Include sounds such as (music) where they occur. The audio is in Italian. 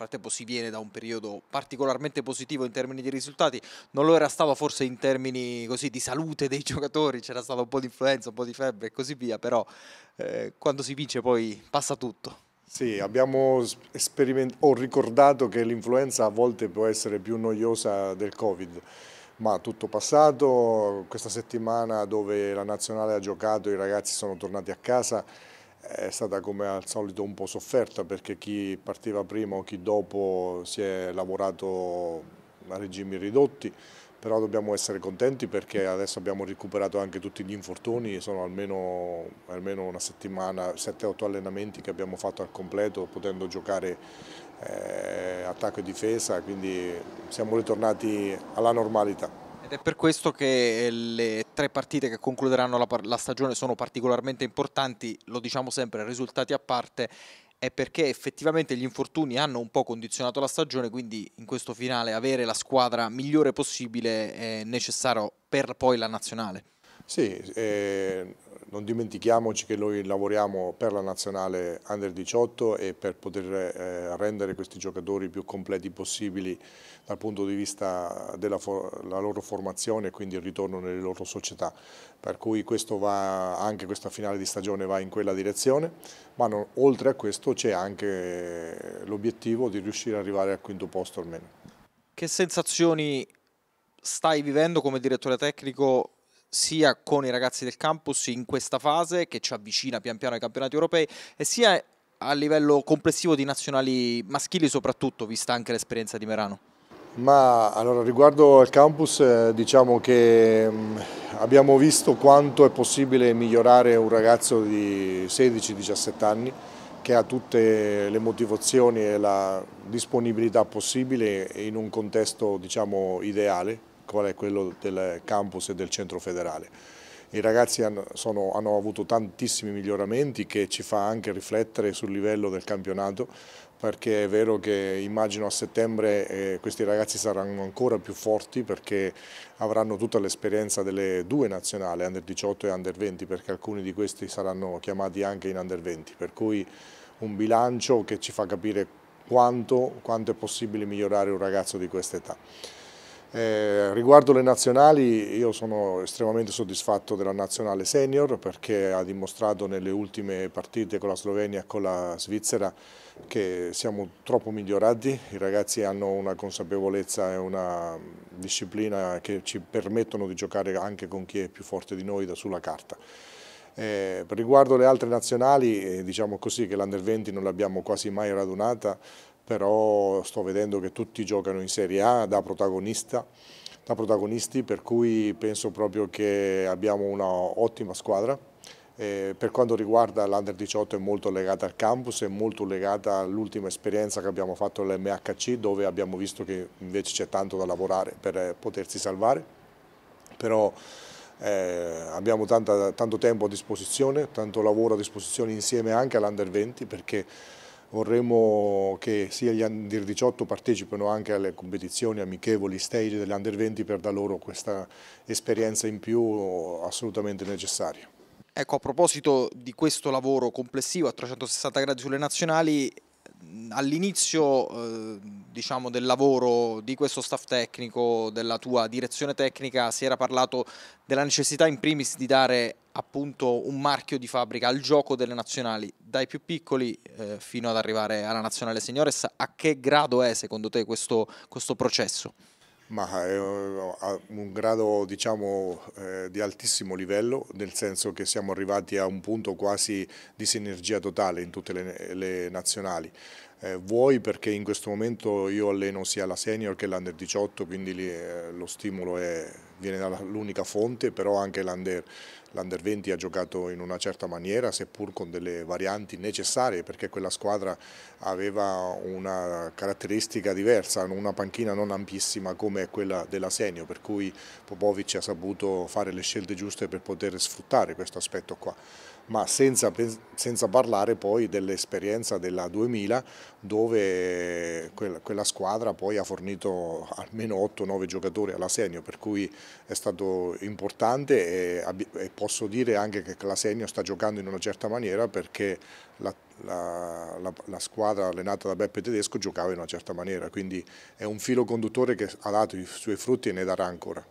frattempo si viene da un periodo particolarmente positivo in termini di risultati, non lo era stato forse in termini così di salute dei (laughs) giocatori, c'era stata un po' di influenza, un po' di febbre e così via, però eh, quando si vince poi passa tutto. Sì, abbiamo sperimentato, ho ricordato che l'influenza a volte può essere più noiosa del Covid, ma tutto passato, questa settimana dove la nazionale ha giocato i ragazzi sono tornati a casa, è stata come al solito un po' sofferta perché chi partiva prima o chi dopo si è lavorato a regimi ridotti, però dobbiamo essere contenti perché adesso abbiamo recuperato anche tutti gli infortuni, sono almeno, almeno una settimana, 7-8 allenamenti che abbiamo fatto al completo potendo giocare eh, attacco e difesa, quindi siamo ritornati alla normalità. Ed è per questo che eh, le tre partite che concluderanno la, la stagione sono particolarmente importanti, lo diciamo sempre, risultati a parte, è perché effettivamente gli infortuni hanno un po' condizionato la stagione, quindi in questo finale avere la squadra migliore possibile è necessario per poi la nazionale. Sì, eh, non dimentichiamoci che noi lavoriamo per la nazionale under 18 e per poter eh, rendere questi giocatori più completi possibili dal punto di vista della loro formazione e quindi il ritorno nelle loro società. Per cui va, anche questa finale di stagione va in quella direzione, ma non, oltre a questo c'è anche l'obiettivo di riuscire ad arrivare al quinto posto almeno. Che sensazioni stai vivendo come direttore tecnico sia con i ragazzi del campus in questa fase che ci avvicina pian piano ai campionati europei e sia a livello complessivo di nazionali maschili soprattutto, vista anche l'esperienza di Merano? Ma allora, riguardo al campus eh, diciamo che mm, abbiamo visto quanto è possibile migliorare un ragazzo di 16-17 anni che ha tutte le motivazioni e la disponibilità possibile in un contesto diciamo, ideale qual è quello del campus e del centro federale. I ragazzi hanno, sono, hanno avuto tantissimi miglioramenti che ci fa anche riflettere sul livello del campionato perché è vero che immagino a settembre eh, questi ragazzi saranno ancora più forti perché avranno tutta l'esperienza delle due nazionali, Under 18 e Under 20, perché alcuni di questi saranno chiamati anche in Under 20, per cui un bilancio che ci fa capire quanto, quanto è possibile migliorare un ragazzo di questa età. Eh, riguardo le nazionali, io sono estremamente soddisfatto della nazionale senior perché ha dimostrato nelle ultime partite con la Slovenia e con la Svizzera che siamo troppo migliorati, i ragazzi hanno una consapevolezza e una disciplina che ci permettono di giocare anche con chi è più forte di noi sulla carta. Eh, riguardo le altre nazionali, eh, diciamo così che l'Under 20 non l'abbiamo quasi mai radunata, però sto vedendo che tutti giocano in Serie A da, da protagonisti, per cui penso proprio che abbiamo un'ottima squadra. Eh, per quanto riguarda l'Under 18 è molto legata al campus, è molto legata all'ultima esperienza che abbiamo fatto all'MHC dove abbiamo visto che invece c'è tanto da lavorare per eh, potersi salvare, però eh, abbiamo tanta, tanto tempo a disposizione, tanto lavoro a disposizione insieme anche all'Under 20 perché vorremmo che sia gli under 18 partecipino anche alle competizioni amichevoli, stage degli under 20 per dar loro questa esperienza in più assolutamente necessaria. Ecco, a proposito di questo lavoro complessivo a 360 gradi sulle nazionali, all'inizio eh, diciamo, del lavoro di questo staff tecnico, della tua direzione tecnica, si era parlato della necessità in primis di dare appunto un marchio di fabbrica al gioco delle nazionali, dai più piccoli eh, fino ad arrivare alla nazionale seniores. A che grado è secondo te questo, questo processo? Ma è eh, un grado diciamo, eh, di altissimo livello, nel senso che siamo arrivati a un punto quasi di sinergia totale in tutte le, le nazionali. Eh, vuoi perché in questo momento io alleno sia la senior che l'under 18, quindi lì, eh, lo stimolo è viene dall'unica fonte, però anche l'Under, l'Under 20 ha giocato in una certa maniera, seppur con delle varianti necessarie, perché quella squadra aveva una caratteristica diversa, una panchina non ampissima come quella della Senio, per cui Popovic ha saputo fare le scelte giuste per poter sfruttare questo aspetto qua ma senza, senza parlare poi dell'esperienza della 2000 dove quella squadra poi ha fornito almeno 8-9 giocatori alla all'Asegno, per cui è stato importante e, posso dire anche che la l'Asegno sta giocando in una certa maniera perché la, la, la, la, squadra allenata da Beppe Tedesco giocava in una certa maniera, quindi è un filo conduttore che ha dato i suoi frutti e ne darà ancora.